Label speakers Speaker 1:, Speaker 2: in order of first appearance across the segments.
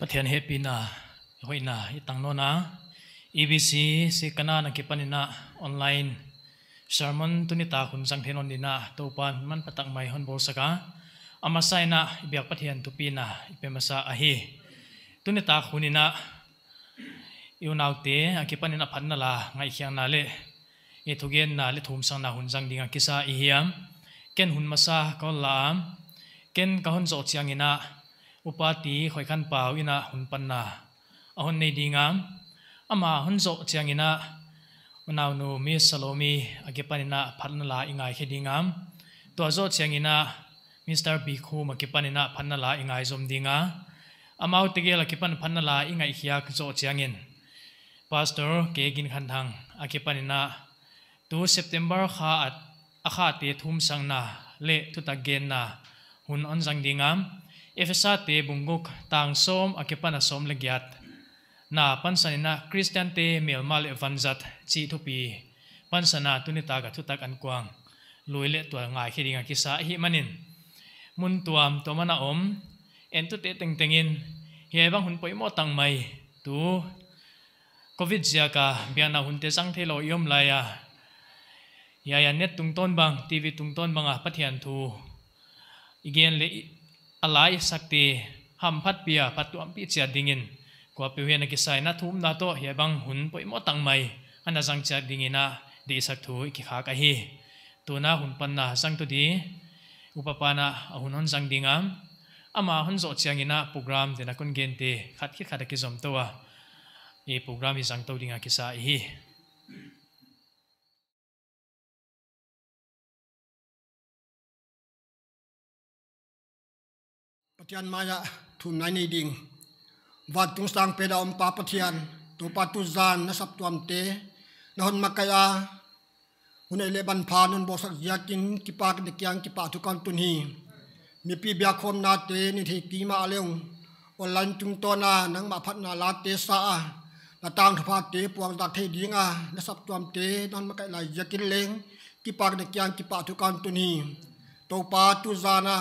Speaker 1: Pathian happy na hoi na itang nona EBC si kana nakipanina online sermon tunita kun sang thenon dina topan man patak mai hon bolsaka amasai na biak pathian tupi na ipemasa ahi tunita khunina iunaute akipanina phanna la ngai khyang na le e thugen na le thum sang na hun jang dinga kisa ihiam ken hun masa ko la ken kahon zo chiangina upati khoi khan pau ina hun panna a hon nei dingam ama hun zo changina unaw nu mi salomi agepanina phatna la ingai khedingam to zo changina mr b khu makipanina phatna la ingai zom dinga amau tege la kipan phatna la ingai hiak zo changin pastor kegin khan thang akepanina 2 september kha at akha te thum sang na le thuta gen na hun on jang dingam Efesa te bunguk tang som akipan asom legiat. Na pansanina Christian te mal evanzat chi thupi pansana tunita ga thutak an kwang lui le tua ngai khi kisa hi manin mun tuam to mana om en tu te teng tengin hi bang hun poimo tang mai tu covid zia ka biana hun te sang thelo yom laya ya ya ya net tung bang tv tung ton bang a pathian thu igen le อะไรสักทีหามพัดเปียพัดตัวพิจารดิ่งินกว่าเพื่อนกิสัยนัทุมนัทโตเฮียบังหุนไปมอตังไม่อันนั้นสังจารดิ่งินะดีสักทูอีกขากะฮีตัวน้าหุนปันน้าสังตุดีอุปปานะหุนนสังดิ่งามอามาหุนโสชียงินะโปรแกรมเดนนักคนเกณฑ์ขัดขีดขัดกิจสมตัวอีโปรแกรมมีสังตุดิ่งกิสัยฮี
Speaker 2: จันมาจ
Speaker 3: ะทุนนายในดิงวัดตุงสังเปดอมปาปเทียนตัวปัตุจานนสับตัวมเตนหฮอนมาไกยาหุนเอเลบันพานนบสักยากินกิปากเด็กยังกิปาทุกันตุนีมีปีเบียคมนาเตนิเีกีมาเลีงออนไลนจุงตัวนานังมาพัฒนาลาเตสาตะตางทพาเตปวงตักเทดิงานสับตัวมเตนันมาไกยายยากินเลงกิปากเด็กยังกิปาทุกันตุนีตัวปัตุจานา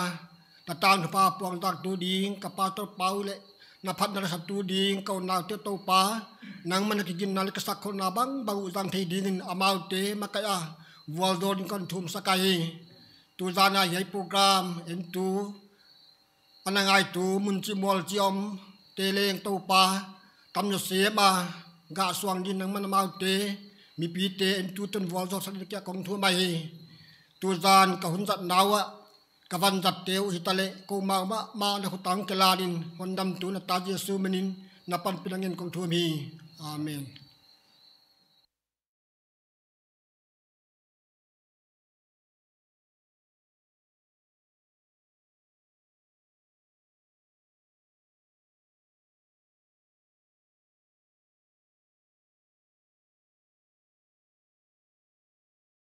Speaker 3: กรตางนปาปวงตักตูดิงกับปาตัวเปาเลยนาพัดนาสัตูดิงกานาเตียวตัวปานางมันกิินนาลกสักคนนาบังบางอุตังทีดิงอามาวเตมาเกะยวอลโดนกันทุมสกายตูจานาใหญ่โปรแกรมเอ็นตูอันนังไอตูมุนจิมอลจิอมเตเลงตัวปาตำยศเสียมากะสวงดินนางมันมาวเตมีปีเตเอ็นตูจนวอลโดนสั์เกียกองทัวไปตูจานกับหุ่นจัดนาวะกวันจัดเตียวสิตาเลกูมามะมาเลขุตังเกลาดินคนดำตูนตาเยซูเมนินนับปันปลังเงินกงทัวมีอ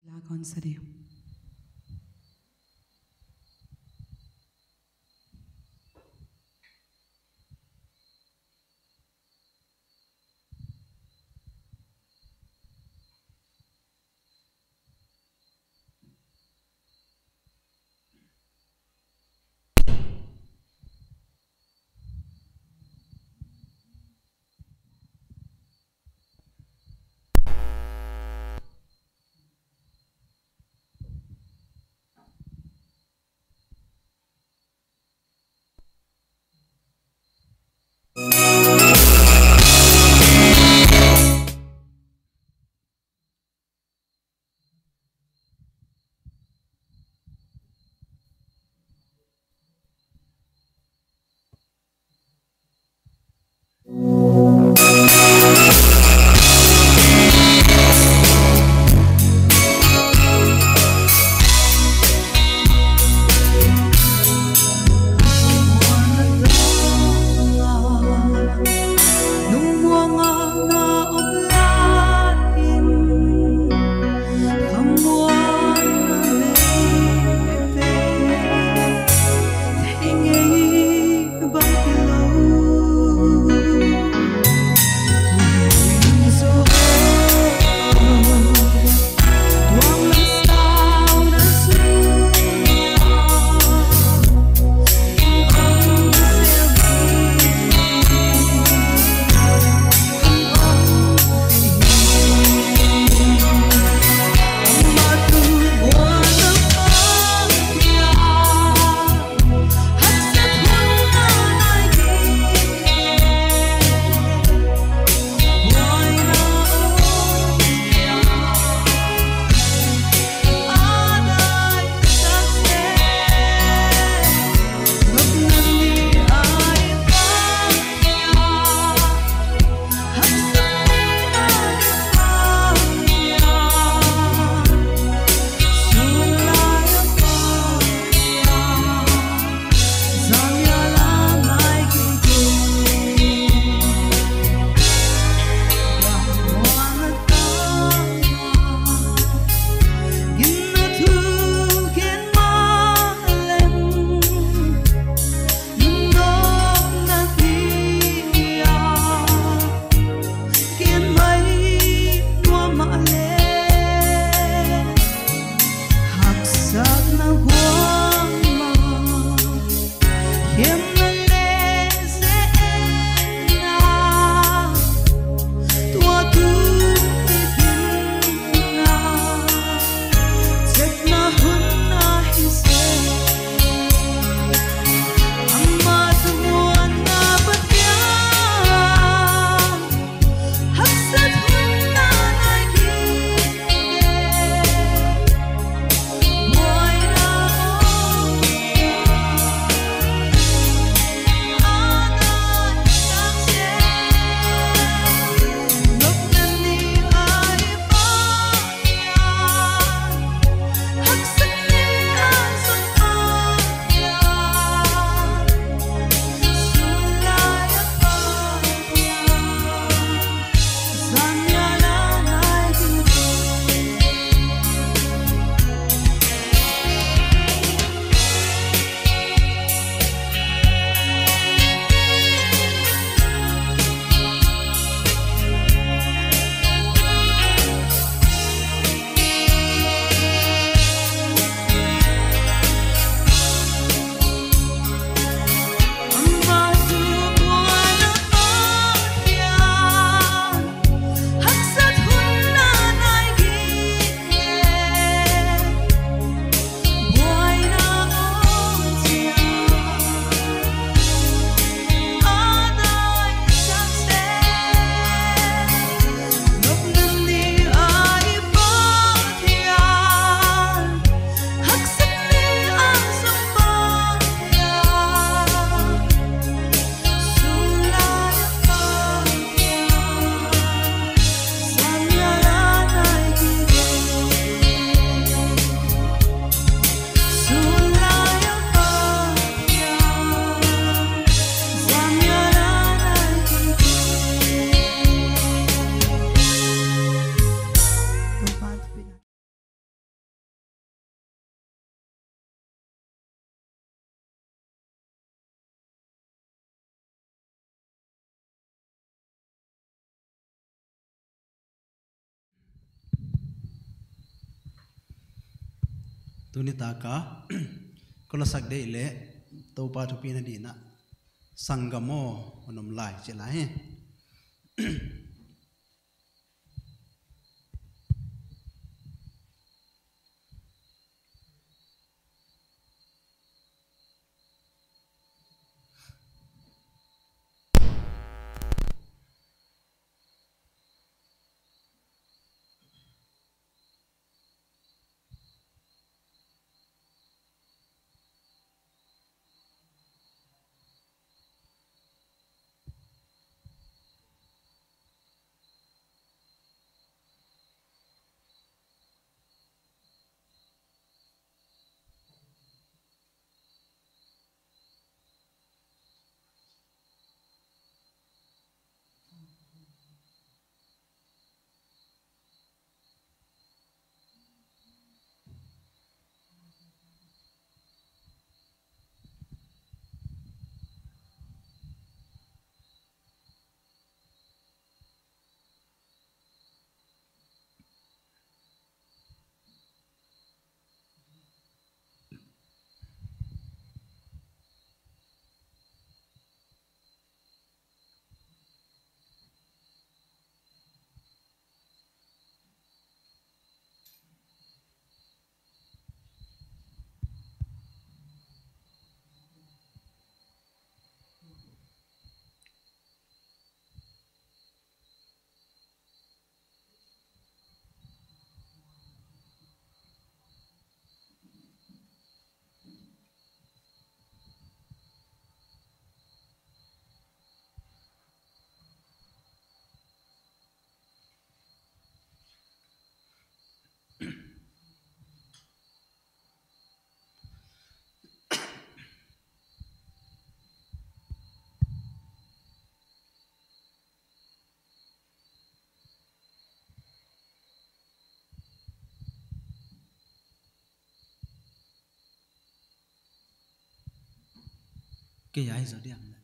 Speaker 2: าเมนลาคอนเสดี
Speaker 4: ตุนิตากะก็ละสักเด้เลยตัวปาทุพีนดีนะสังกโมอนมลายเจลาย
Speaker 2: 给伢这样的。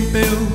Speaker 4: tempo eu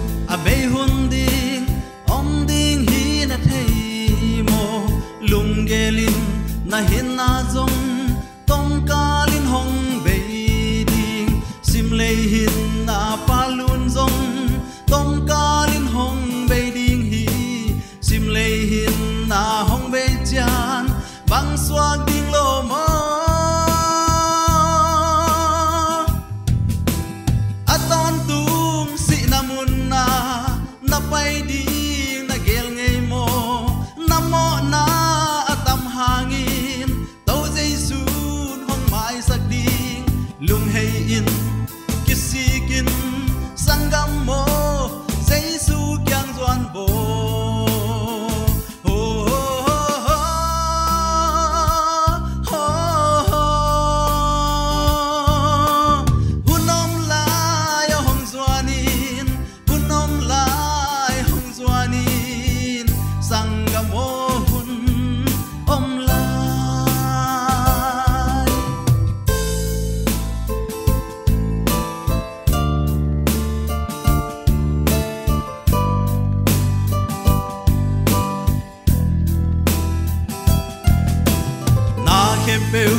Speaker 4: ke peu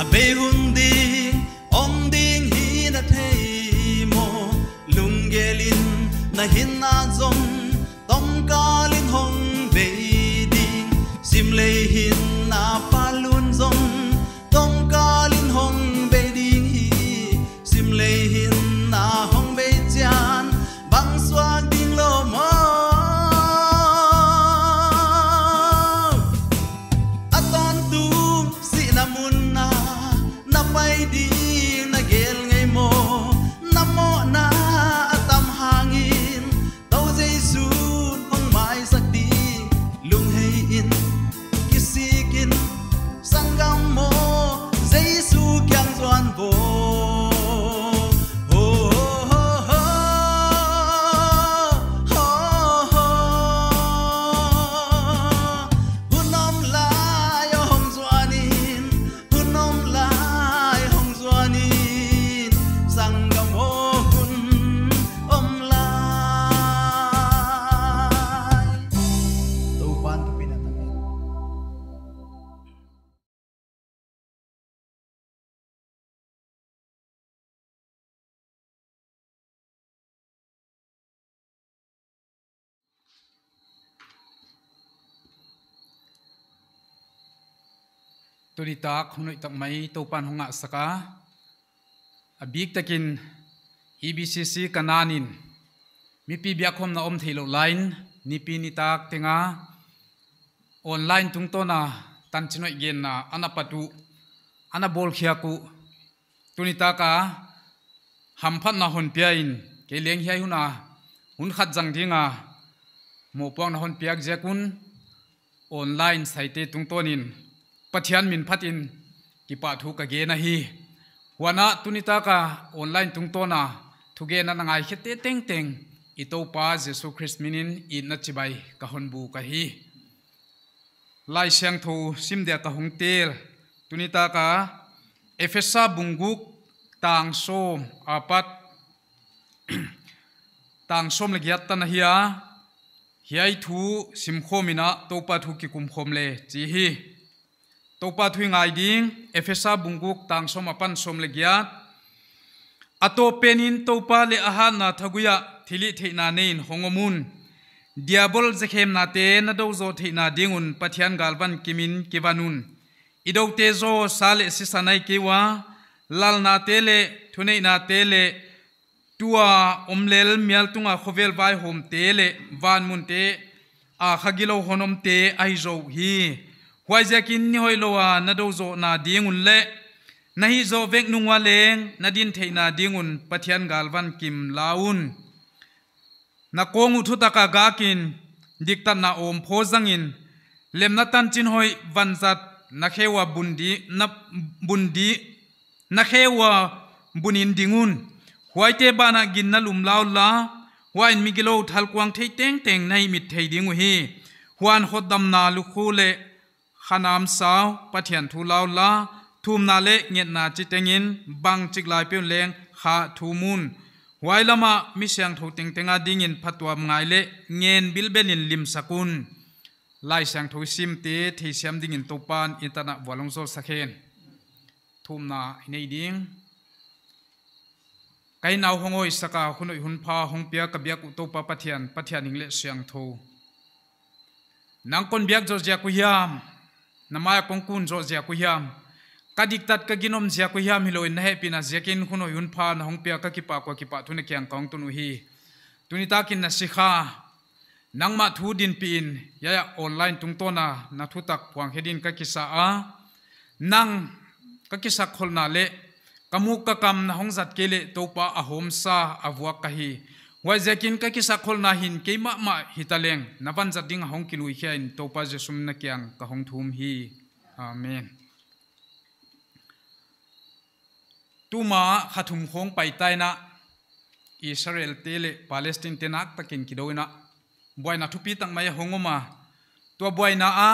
Speaker 4: a be hun di ong ding hi na thei mo lung gelin na hin zong
Speaker 5: ตุนิตาคงนุยตักไม่ตัวปันหงะสกาอบิกตะกิน EBCC กันนานินมีปีเบียคมนาอมเทลไลน์นิปีนิตากเตงาออนไลน์ตุงโตนาตันชนอยเกนนาอนาปตุอนาบอลเขียกุตุนิตากาหัมพันนาหนเปียอินเกเลียงเฮียหุนาหุนขัดจังทิงาหมู่ปองนาหนเปียกเจกุนออนไลน์ไซเตตุงโตนินปัจจัยมินพัดอินกีปาทุกเกเรนะฮีวันนั้นตุนิตากะออนไลน์ตรงตัวนะทุเกนันงายคิดเต็งเต็งอิโตปาเจสุคริสมินินอินัจิบายกะฮอนบูกะฮีไลเซียงทูซิมเดียกะฮงเตลตุนิตากะเอฟเฟซาบุงกุกตังโซมอาปัตต่งโซมเลกยัตตานะฮีอาเฮิไอทูซิมโคมินะโตปาทุกิคุมโคมเลจีฮี topa thui ngai ding efesa bungkuk tang som apan som le giat ato penin topa le aha na thaguya thili theina nein hongomun diabol zekhem na te na do zo theina dingun pathian galban kimin kiwanun idau te zo sale sisanai kiwa lal na te le thunei na te le tua omlel mial tunga khovel vai hom te le van mun te a khagilo honom te ai zo hi ววยเจกินนี่หอยโลวานาดูโจนาดีงุนเละนาฮิโจเวกนุงวาเลงนาดินเทนาดีงุนปะเทียนกาลวันกิมลาวุนนาโกงุทุตะกากากินดิกตันนาโอมโพซังอินเลมนาตันจินหอยวันจัดนาเขวบุนดีนับบุนดีนาเขวบุนินดิงุนหวยเตบานากินนาลุมลาวลาหวยมิกิโลทัลกวางเทยเตงเตงในมิดเทยดิงุฮีหวานขดดำนาลุคูเล hanam sao pathian thu lao la thum na le nget na chi tengin bang chik lai pion leng kha thu mun wai lama mi siang tho teng tenga ding in phatwam ngai le ngen bil ben in lim sakun lai siang tho sim te thei siam ding in topan itana walong zol sakhen thum na nei ding kai nau hongoi saka hunoi hunpha hongpia kabyak utopa pathian pathian ingle siang tho nangkon biak jorja ku hiam namaya kongkun zo zia ku hiam kadik tat ka ginom zia ku hiam hiloi na hepi na zekin khuno yun pha na hongpia ka kipa ko kipa thune kyang kong tunu hi tunita kin na sikha nangma thu din pin ya ya online tungtona na thu tak phuang din ka kisa a nang ka kisa kholna le kamu ka kam na hongzat kele topa ahomsa avwa kahi wai zekin ka ki sakhol na hin ke ma ma hitaleng nawan zading hong kinui khia in topa jesum na kyang ka hong thum hi amen tu tuma khathum khong pai tai na israel tele palestine te nak takin ki doina boy na thupi tang mai hongoma to boy na a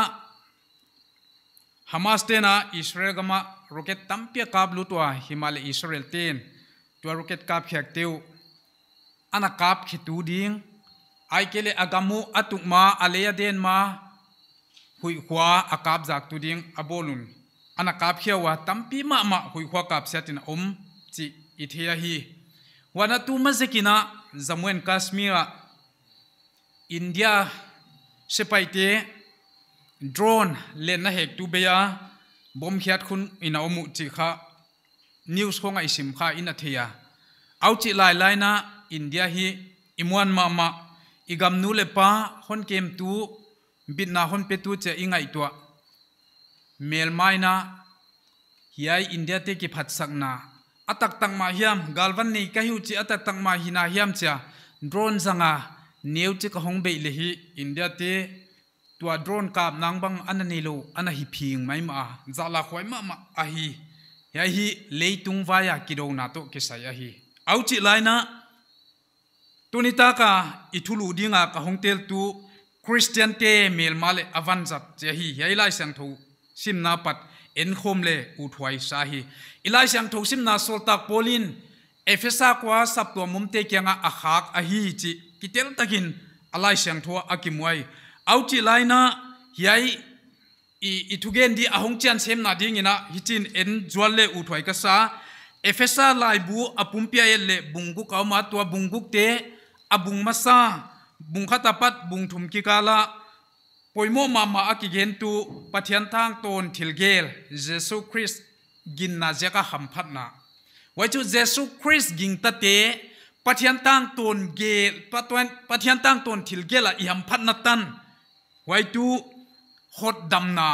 Speaker 5: hamas te na israel gama rocket tampia kablu to himale israel ten to rocket kap khyak tiêu anakap khitu ding ai kele agamu atukma aleya den ma hui khwa akap jak tu ding abolun anakap hiawa tampi ma ma hui khwa kap setin om chi ithia hi wana tu ma zekina jammu and Kashmir india sepaite drone len na hek tu beya bom hiat khun ina omu chi kha news khonga isim kha ina thia au chi lai lai na India hi imuan ma ma igam nu le pa hon kem tu bit na hon pe tu che ingai tua mel mai na hiai India te ki phat sak na atak tang ma hiam galvan nei ka hiu chi atak tang ma hina hiam cha drone zanga nếu chỉ có hong bay hi India te tua drone kap nang bang anani lo anahi phing mai ma zala khoi ma ma ahi ya hi leitung vaya kidong na to ke sai ahi au chi lai na tuni taka ithulu dinga ka hongtel tu christian te mel male avanzat che hi helai sang tho simna pat en khom le u thwai sa hi ilai sang tho simna sol tak polin efesa kwa sap to mum te kyanga a khak a hi chi kitel takin alai sang tho akimwai auchi laina hiai i ithugen di ahong chan sem na ding ina hitin en jual le u thwai ka sa efesa lai bu apumpia le bungu ka ma to bunguk te abung masa bung khatapat bung thum kala poimo mama akigen tu pathian thang ton thilgel jesu christ gin na jeka ham phatna waichu jesu christ ging ta pathian tang ton ge patwan pathian tang ton thilgela iham phatna tan waitu hot damna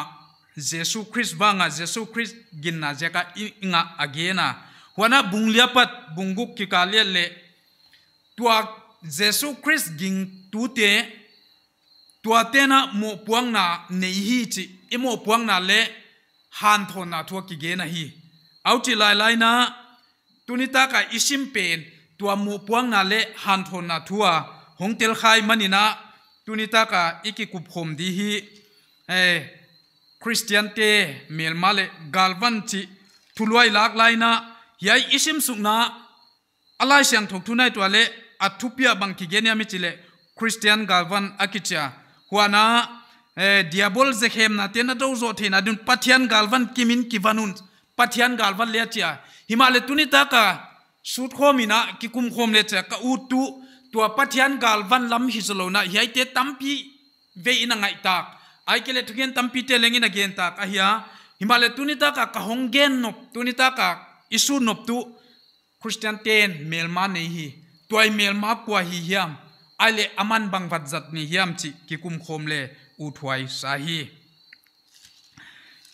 Speaker 5: jesu christ banga jesu christ gin na jeka inga agena wana bunglia pat bunguk ki kalia le tuak Jesu Christ ging tu te tua te na mo puang na nei hi chi e mo puang na le han thon na thua ki ge na hi au chi lai lai na tunita ka isim pen tua mo puang na le han thon na thua hong tel khai mani na tunita ka iki kup khom di hi e christian te mel male galvan chi thulwai lak lai na yai isim suk na alai siang thok thunai tua le atupia bangkigenia michile christian galvan akicha huana eh, diabol ze na tena do zo thena dun patian galvan kimin kivanun patian galvan le cha himale tunita ka sut khomina ki kum khom le ka utu tu patian galvan lam hisolo na hi te tampi ve ina ngai tak ai kele thugen tampi te lengin gen tak a hiya himale tunita ka ka nop tunita ka isu nop tu christian ten melma nei hi toy mel ma kwa hi hiam ale aman bang vat zat ni hiam chi ki kum khom le u thwai sa hi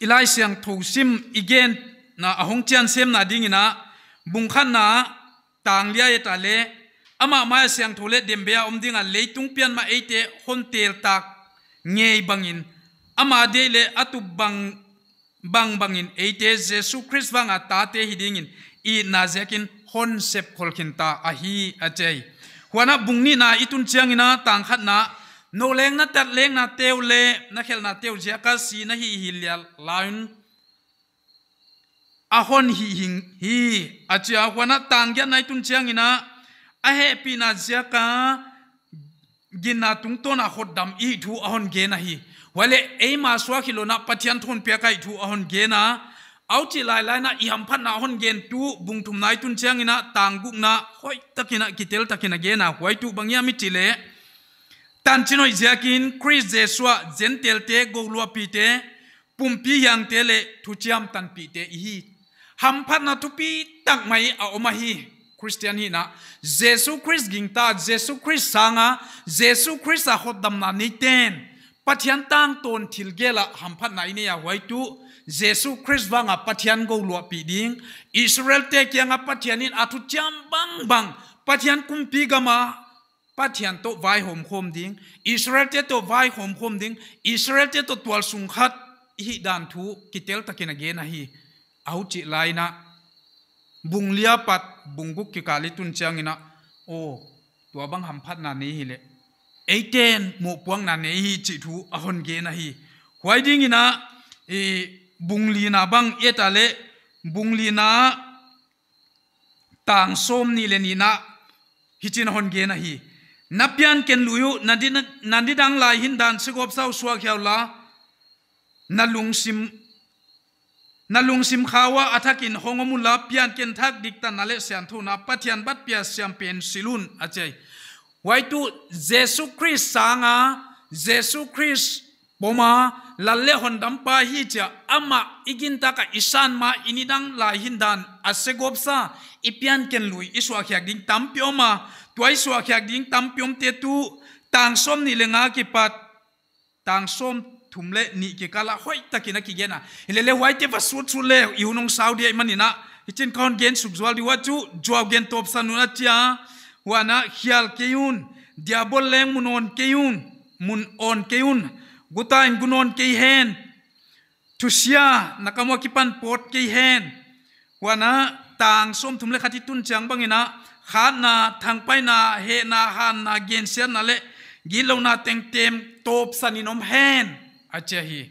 Speaker 5: ilai siang thu sim igen na ahong chian sem na ding na bung khan na tang lia ya ta le ama ma siang thu le dem bia om ding a leitung pian ma ate hon tel tak ngei bangin ama de le atu bang bang bangin ate jesu christ bang a ata te hidingin i na zekin hon sep khol khin ta a hi a chei huana bungni na itun chiang ina tang khat na no leng na tat leng na teu le na khel na teu jia ka si na hi hi lia lain a hon hi hing hi a chia huana tang ya na itun chiang ina a he pi na jia ka gin na tung to na khot dam i thu a hon ge na hi wale e ma swa khilo na pathian thon pe kai thu a hon ge na เอาจิลาลายนะอิหัพันนาฮอนเกนตูบุงทุมนายตุนเชียงนะต่างกุกนะหอยตะกินะกิเตลตะกินะเกนะหอยตูบางยามิจิเลตันชินอยเจียกินคริสเจสวะเจนเตลเตโกลัวปีเตปุ่มพียังเตเลทุจามตันปีเตอีฮีหำพันนาทุปีตักไม่เอามาฮีคริสเตียนฮีนะเจสุคริสกิงตาเจสุคริสสังะเจสุคริสอาหดดำนานิเตนปัจจัยต่างตนทิลเกละหัมพันนาอินยา้อยตู Jesu Christ vanga pathian go lua pi ding Israel te kianga pathian in athu cham bang bang pathian kum pi gama pathian to vai hom khom ding Israel te to vai hom khom ding Israel te to twal sung khat hi dan thu kitel takin again hi au chi na bung lia pat bunguk ki kali tun chang ina o tua bang ham phat na nei hi le eiten mu puang na nei hi chi thu ahon ge na hi huai ding ina e บุงลีนาบังเอตาเลบุงลีนาต่างส้มนี่เลนีนาฮิจินฮอนเกนะฮีนับยันเกนลุยนันดินันดิดังลายหินดันสกอบสาวสวกเฮวลานาลุงซิมนาลุงซิมขาวะอัฐกินหงมุลาพยันเกนทักดิกตันนั่เลเซียนทูนับปัจจันบัดเปียเซียมเป็นสิลุนอาเจไว้ตุเจสุคริสสางาเจสุคริสปมา lalehon dampa hi cha ama iginta ka isan ma inidang la hindan ase gopsa ipian ken lui iswa khya ding tampyo ma twai swa khya ding tampyom te tu tang som ni lenga ki pat tang som thumle ni ki kala hoi takina ki gena lele hoi te vasu chu le iunung saudi ai manina ichin kon gen sukzwal di wachu job gen top sanuna tia wana khial keyun diabol leng munon keyun mun on keyun กุตายกุนนกีเฮนทุเชียนักมวกิปันปดกีเฮนวันนะต่างส้มถุมเลขาที่ตุนจังบังเนะขาหนาทางไปนาเฮนาฮันนาเกนเสียนาเละกิลนาเต็งเต็มโตบสันินมเฮนอาเจฮี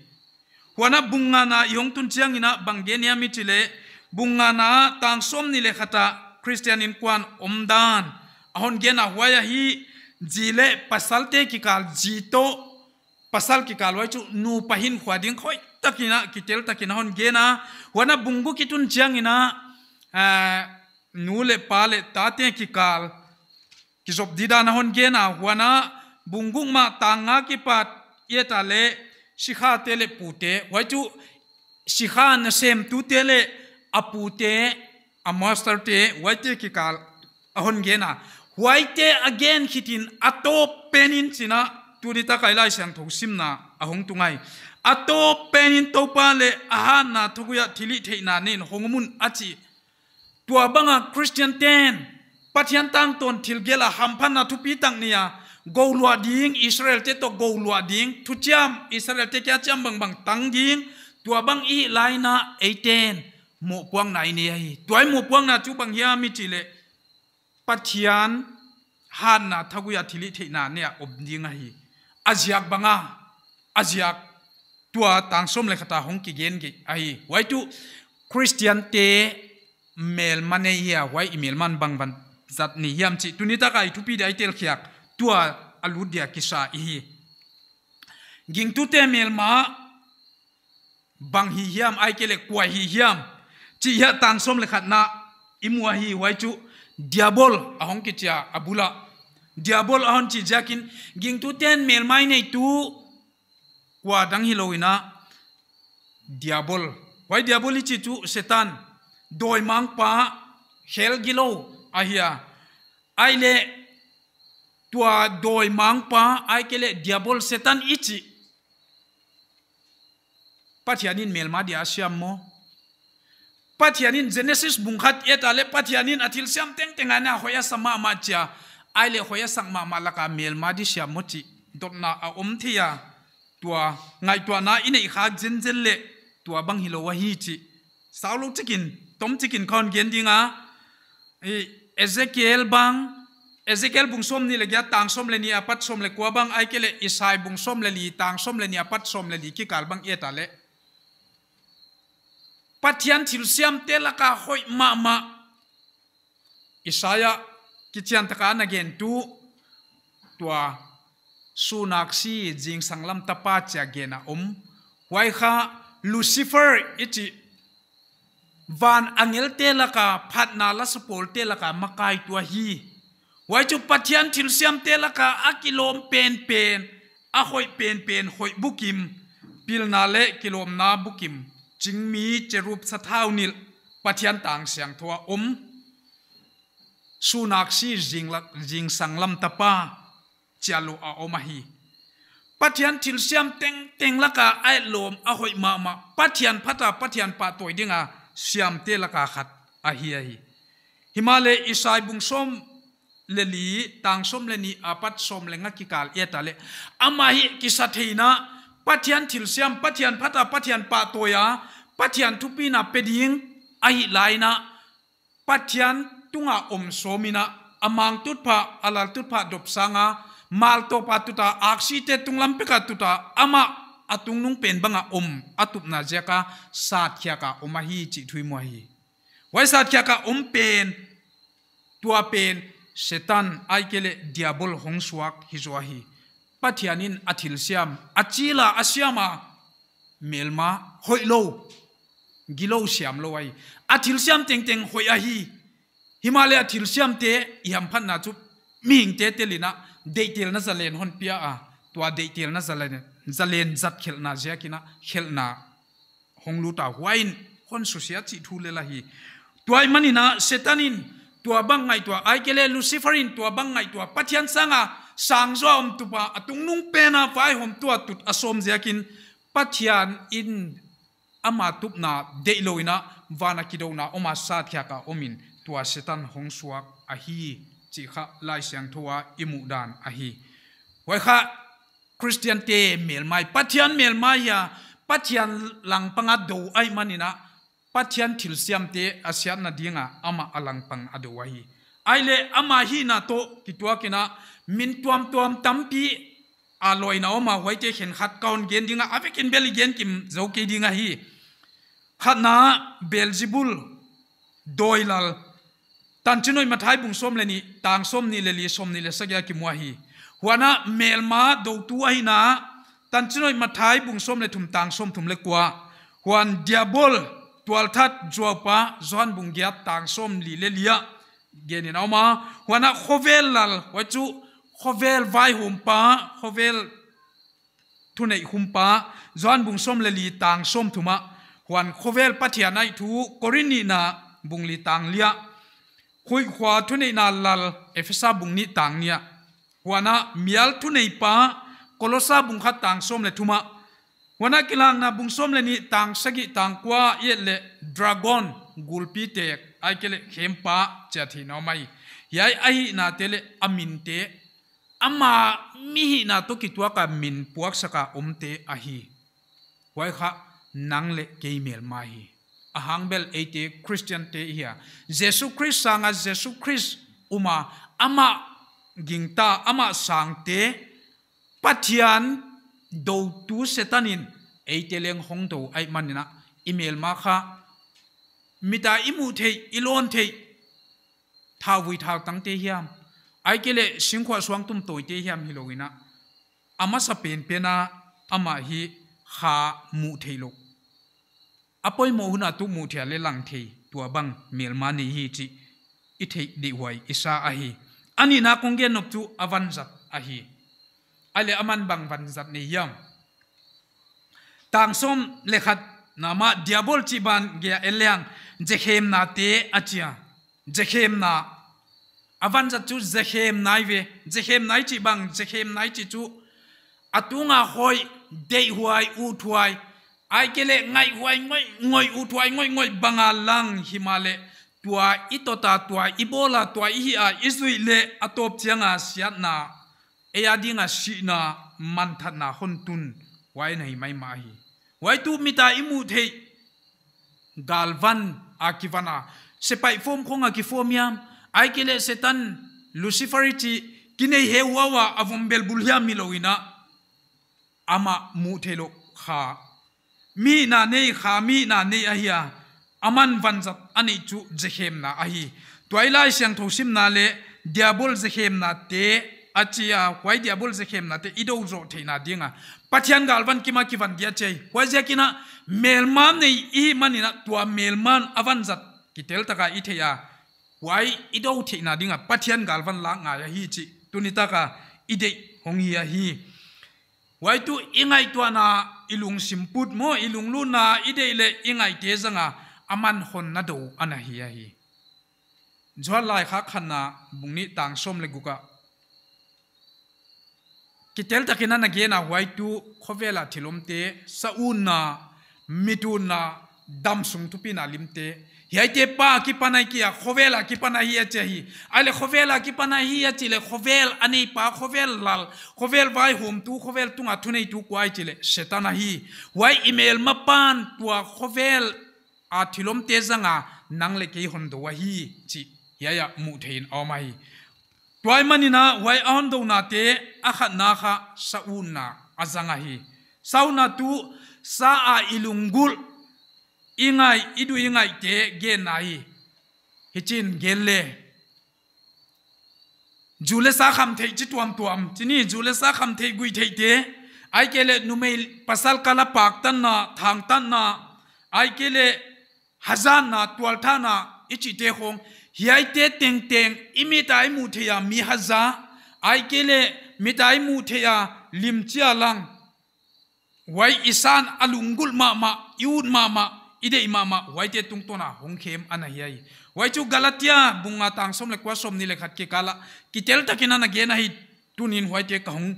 Speaker 5: วันนะบุงงานะยงตุนจังนะบังเกนียมิจิเลบุงงานาต่างส้มนี่เลขาตาคริสเตียนอินควานอมดานอหอนเกนาหัวยาฮีจิเลปัสสัลเตกิกาลจีโต pasal ki kalwai chu nu pahin khwa ding khoi takina kitel takina hon gena wana bungu kitun changina nu le pa le ta te ki kal ki job dida na hon gena wana bungung ma tanga ki pat yeta le sikha pute wai chu sikha na sem tu न सेम तू तेले अपूते अमस्तर ते वैते की काल अहन गेना वाइते अगेन खितिन अतो पेनिन सिना tu di ta kai lai sian thong sim na a hong tungai a to pen in to pa le a ha na thokuya thili thei na nin hongumun achi tua banga christian ten pathian tang ton thil gela hamphan na thu pi tang nia go lua ding israel te to go lua ding thu cham israel te kya cham bang bang tang ding tua bang i lai na 18 mo puang na ni ai tuai mo puang na chu bang ya mi chi le pathian han na thaguya thili thei na ne ob ding a hi aziak banga aziak tua tang som le khata hong ki gen gi ai wai tu christian te mel mane hia wai email man bang ban zat ni yam chi tunita kai tu pi dai tel khiak tua aludia kisa hi ging tu te mel ma bang hi yam ai kele kwa hi yam chi ya tang som le khat na imwa hi wai tu diabol ahong ki cha abula diabol ahon chi jakin ging tu ten mel mai nei tu kwa dang hiloina diabol why diabol chi tu setan doi mang pa hel gilo ahia ai le tua doi mang pa ai ke diabol setan ichi pathianin mel ma dia siam mo pathianin genesis bungkhat eta le pathianin athil siam teng tenga na hoya sama ma cha ai le hoa sang mà malaka mel ma di siam mochi dotna a om à, tua ngai tua na ine i khak jen jen le tua băng hilo wa hi chi sau lúc chikin tom chikin kon gian dinga e ezekiel bang ezekiel bung som ni le gya tang som le ni apat som le kwa bang ai kele isai bung som le li tang som le ni apat som le li ki kal bang eta le pathian thil siam te la ka hoi ma ma isaya กิจการตการนักเงินตัวตัวสุนักซีจิงสังลำตาปาจะเกณฑ์อมไว้ข้าลูซิเฟอร์อิจิวันอังเอลเตลกาพัดนาลสปอลเตลกามาไกตัวฮีไว้จุปัทยันทิลเซียมเตลกาอากิโลมเป็นเป็นอาหอยเป็นเป็นหอยบุกิมพิลนาเลกิโลมนาบุกิมจึงมีเจรูปสะท้านิลปัทยันต่างเสียงทัวอม su nak si jing lak jing sang lam tapa chalu a oma hi pathian thil siam teng teng laka ai lom a hoi ma ma pathian phata pathian pa toy dinga siam te laka khat a hi a hi himale isai bung som le li tang som le ni apat som le nga ki kal eta le ama hi ki sa theina pathian thil siam pathian phata pathian pa toya pathian thupi na peding ai laina pathian tunga om somina amang tut pha alal tut pha dop sanga mal to pa tuta aksi te tunglam peka tuta ama atung nung pen banga om atup na jeka sat khya ka omahi chi thui mo wai sat khya ka om pen tua pen setan aikele diabol hong swak hizwahi zo hi pathianin athil siam achila asiama melma hoilo gilo siam loai ai athil siam teng teng hoi hi ฮิมาลยาทิลเซียมเตะยำพันนาจุมิงเตะเตลินะเดทเตลนะัสเลนฮอนเปียอ่ะตัวเดทเตลนะัสเลนสเลนจัดเขลนาเจียกินะเขลนาฮงลูตาไวน์คนสุเสียจิทูเลลาฮีตัวไอ้มันินะเซตานินตัวบังไงตัวไอเกเลลูซิเฟอรินตัวบังไงตัวปัจจันสังอ่ะสังจอมตุปะตุงนุ่งเปนอะไฟหอมตัวตุดอสมเจียกินปัจจันอินอามาตุปนาเดลอินะวานาคิดเอานะอมาสัตยากาอมิน tua setan hong suak a hi chỉ khá lai sang thua imu dan a hi vậy khá Christian te mel mai pathian mel mai ya pathian lang panga do ai manina pathian thil siam te Asia na dinga ama alang pang adu hi ai le ama hi na to kitwa kina min tuam tuam tam tampi aloi na oma hoi te khen khat kaun gen dinga avek in bel gen kim zoke dinga hi khat na beljibul doilal ตันชนอยมาทายบุงส้มเลนี่ต่างส้มนี่เลยส้มนี่เลยสักยากิมัวะฮีหัวหน้าเมลมาดูตัวหีนะตันชนอยมาทายบุงส้มเลยถุมต่างส้มถุมเล็กกว่าหัวนเดียบอลตัวทัดจัวปะจวนบุงเกียต่างส้มลีเลียเกนินเอามาหัวหน้าโคเวลลัลวัจุโคเวลไวหุมปะโคเวลทุนไอหุ่มปะจวนบุงส้มเลลีต่างส้มถุมะหัวนโคเวลปัทยานัยทูกรินีนาบุงลีต่างเลียคุยขวาทุนในนาลลเอฟซาบุงนี้ต่างเนี่ยหัวหน้ามียลทุนในป้าโคลซาบุงขัดต่างส้มเลยทุมาหัวหน้ากิลังนะบุงส้มเลยนี้ต่างสกิต่างกว่าเอเลดราก้อนกุลปีเตกไอเกลเข้มป้าจ้าที่น้องไม่ยายไอนาเตเลอามินเตอามามีหินาตุกิตัวกับมินพวกสกาอมเตอหีไว้ค่ะนังเลเกยเมลมาฮี ahangbel ate christian te hia jesu christ sanga jesu christ uma ama gingta ama sangte pathian do tu setanin eiteleng hongto ai manina email ma kha mita imu the ilon the vui thaw tang te hiam ai kele singkhwa swang tum toi te hiam hilowina ama sa pen pena ama hi kha mu theilo apoi mo huna tu mu thia le lang thei tua bang mel mani hi chi i thei di huai isa a hi ani na kong gen nok tu avan zat a hi ale aman bang van zat ni yam tang som le khat nama diabol chi ban ge eliang je khem na te achia je khem na avan zat chu je khem nai ve je khem nai chi bang je khem nai chi chu atunga hoi dei huai u thuai ai ke le ngai hoài ngoi ngoi u thuai ngoi ngoi banga lang himale tua itota tua ibola tua ihi a isui le atop chianga siat na e adinga si na man that na hon tun wai nei mai ma hi wai tu ta imu the galvan akivana sepai form khonga ki form yam ai ke le setan lucifer ti kinei he wawa avumbel bulhia miloina ama mu thelo kha มีนาเนขามีนาเนอหิยาอามันวันจับอันนี้จูเจเข้มนาอหิตัวไอ้ไล่เสียงทุสิมนาเลเดียบุลเจเข้มนาเตอาเจียควายเดียบุลเจเข้มนาเตอีดูโจเทนาดิ่งอ่ะปัจจัยกัลวันกิมากิวันเดียเจควายเจกินะเมลมันในอีมันนี่นะตัวเมลมันอวันจับกิเตลตะกาอิเทียควายอีดูเทนาดิ่งอ่ะปัจจัยกัลวันลางอายหิจิตุนิตะกาอีเดหงเฮียฮีควายตัวยังไงตัวน่ะ i l u n g s i m p u t mo i l u n g l u n a i d e l e i n g a i t e z a n g a aman hon na do ana hi a hi j a l a i kha khanna bungni tang som le guka ki tel ta kina na gena w a i t u khovela thilomte sauna mituna damsung tupina limte Yaite pa ki panaikia, jovel ki panahia chehi. Ale jovel ki panahia chile, jovel ani pa jovel lal, jovel vai hum tu jovel tunga tunei tu kwai chile. Setanahi. Wai email mapan tua jovel atilom tezanga nang le ki hom do wahi chi. Yaya mutein omai. Tuai manina wai on do na te akhat na kha sauna azangahi. Sauna tu saa ilunggul ingai idu ingai te gen nai hichin gen le jule sa kham thei chi tuam tuam chini jule sa kham thei gui thei te ai kele numei pasal kala pak tan na thang tan na ai kele hazan na twal tha na ichi te hong hiai te teng teng imi tai mu the ya mi haza ai kele mi tai mu the ya lim chia lang wai isan alungul ma ma yud ma ma ide imama waite tungtona hongkhem anahiyai waichu galatia bunga tang som le kwa som ni lekhat ke kala kitel takina na gena hi tunin waite ka hong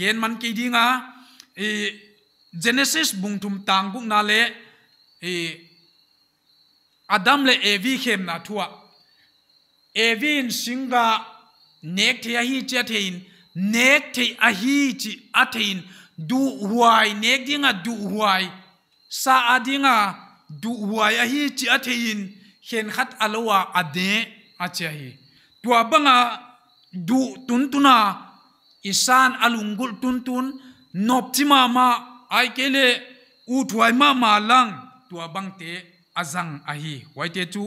Speaker 5: gen man ke dinga e genesis bungthum tang bung na le e adam le evi khem na thua evin singa nek the hi che thein nek the a hi chi a thein du huai nek dinga du huai sa adinga du waya hi chi athein hen khat alowa ade acha hi tua banga du tuntuna isan alungul tuntun nop chi ma ma ai kele u thuai ma lang tua bang te azang ahi waite chu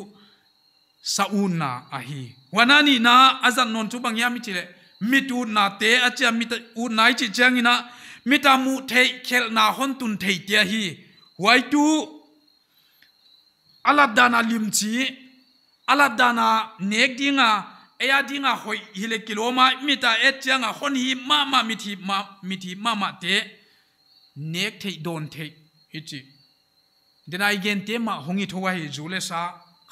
Speaker 5: sauna ahi wanani na azan non tu bang yami chile mitu na te acha mit u nai chi changina mitamu thei khel na hon tun thei te hi Waitu ala dana limti ala dana negdinga eya dinga hoi hile kiloma mita etya nga honi mama miti ma, miti mama te neg te don te hichi dena igen te ma hongi thowa hi jule sa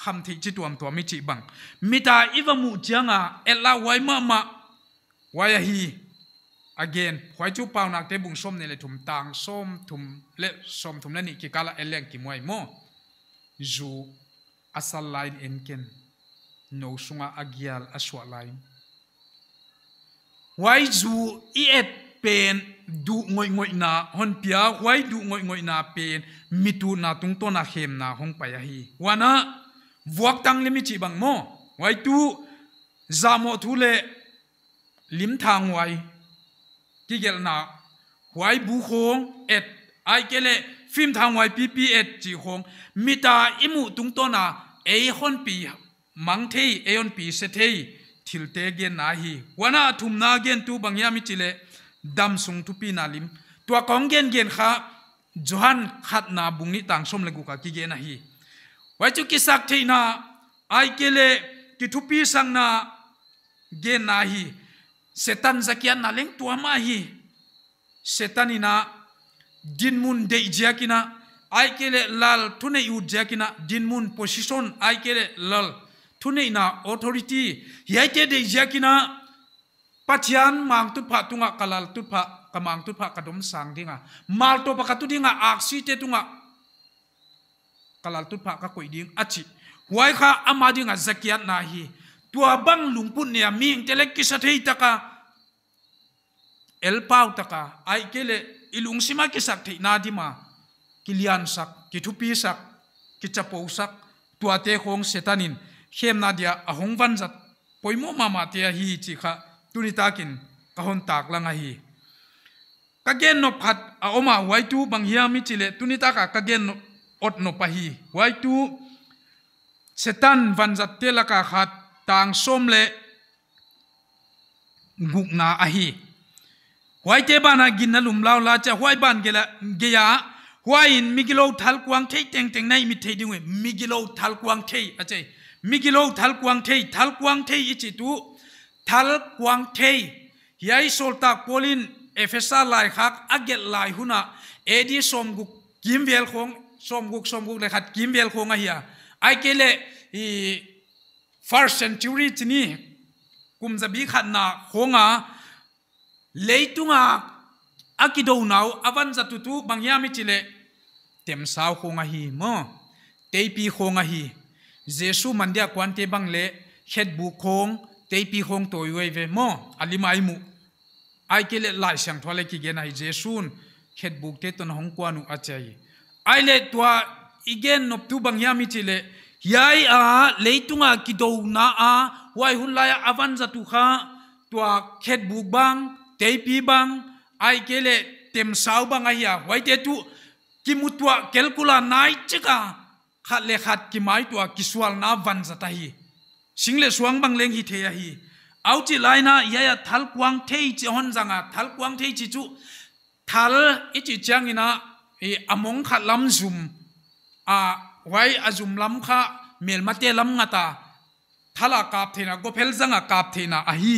Speaker 5: kham te chi tuam tuam michi bang mita iwa mu tianga ela wai mama waya hi again khoi chu pau nak te bung som ne le thum tang som thum le som thum la ni ki kala eleng ki moi mo zu asal line enken no sunga agial aswa line wai zu i et pen du ngoi ngoi na hon pia wai du ngoi ngoi na pen mitu na tung to na hem na hong pa ya hi wana vuak tang limi chi bang mo wai tu zamo thu le lim thang wai ki gel na huai bu hong et ai kele phim thang huai pi pi et chi hong mi ta imu tung to na ai hon pi mang thei ai hon pi se thei thil te gen na hi wana thum na gen tu bang ya mi chile dam sung tu pi na lim tua kong gen gen kha johan khat na bung ni tang som le gu ka ki gen na hi wai chu ki sak thei na ai kele ki thu pi sang na gen na hi setan zakian naleng tua mahi setan ina din mun de jiakina ai kele lal thune u jiakina din mun position ai kele lal thune ina authority yaite de jiakina patian mang tu patunga kalal tu pha kamang tu pha kadom sang dinga mal to pa katu dinga aksi te tunga kalal tu pha ka koi ding achi huai kha amadinga zakian na hi tua bang lungpun ne ya, ming tele kisathei taka elpau taka ai kele ilung sima ki sak thi na di ma ki lian sak ki thupi sak ki chapo sak tuate khong setanin khem na dia ahong van jat poimo mama te hi chi kha tunita kin kahon tak langa hi kagen no phat a oma wai tu bang hi mi chile tunita ka kagen ot no pa wai tu setan van jat te la ka khat tang som le guk ahi huai ban bana gin na lum lao la cha huai ban gela geya huai in migilo thal kwang thei teng teng nai mi thei dingue migilo thal kwang thei ache migilo thal kwang thei thal kwang thei ichi tu thal kwang thei hiai solta polin efesa lai khak aget lai huna edi som guk kim vel khong som guk som guk le khat kim vel khong a hia ai kele i first century chini kumza bi khat na khonga leitunga akido nau avan zatutu bangyami chile tem sau khonga hi mo teipi khonga hi jesu mandia kwante bangle khet bu khong teipi khong toiwei ve mo alimai mu ai kele lai sang thole ki gen ai jesun khet buk te ton hong kwanu achai ai le twa igen nop tu bangyami chile yai a leitunga kido na a wai hun lai avan zatu kha twa khet buk bang te pi bang ai ke le tem sau bang ai ya wai te tu ki mutwa kelkula nai chika khat le khat ki mai tua kiswal na van zata hi single suang bang leng hi theya à hi au chi lai na ya ya thal kwang thei chi hon zanga à? thal kwang thei chi chu thal i chi chang ina e among khat lam zum a à, wai azum lam kha mel mate lam nga ta thala kap thena go phel zanga kap thena a hi